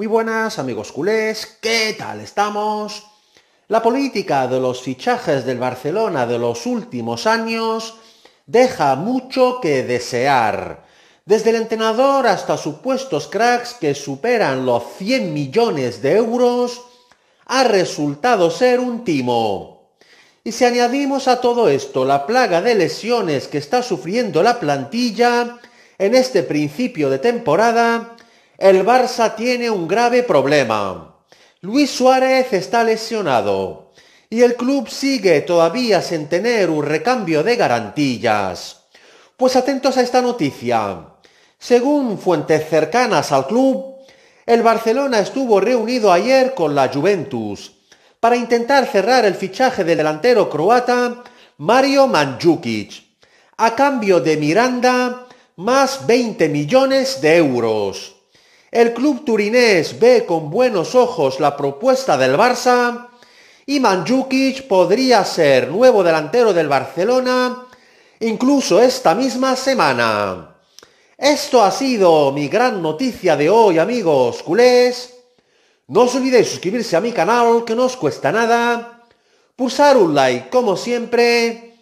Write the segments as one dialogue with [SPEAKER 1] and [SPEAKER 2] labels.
[SPEAKER 1] Muy buenas amigos culés, ¿qué tal estamos? La política de los fichajes del Barcelona de los últimos años deja mucho que desear. Desde el entrenador hasta supuestos cracks que superan los 100 millones de euros, ha resultado ser un timo. Y si añadimos a todo esto la plaga de lesiones que está sufriendo la plantilla en este principio de temporada, el Barça tiene un grave problema. Luis Suárez está lesionado y el club sigue todavía sin tener un recambio de garantías. Pues atentos a esta noticia. Según fuentes cercanas al club, el Barcelona estuvo reunido ayer con la Juventus para intentar cerrar el fichaje del delantero croata Mario Manjukic. a cambio de Miranda más 20 millones de euros. El club turinés ve con buenos ojos la propuesta del Barça y Manjukic podría ser nuevo delantero del Barcelona incluso esta misma semana. Esto ha sido mi gran noticia de hoy, amigos culés. No os olvidéis suscribirse a mi canal, que no os cuesta nada. Pulsar un like, como siempre.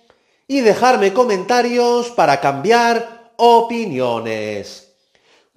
[SPEAKER 1] Y dejarme comentarios para cambiar opiniones.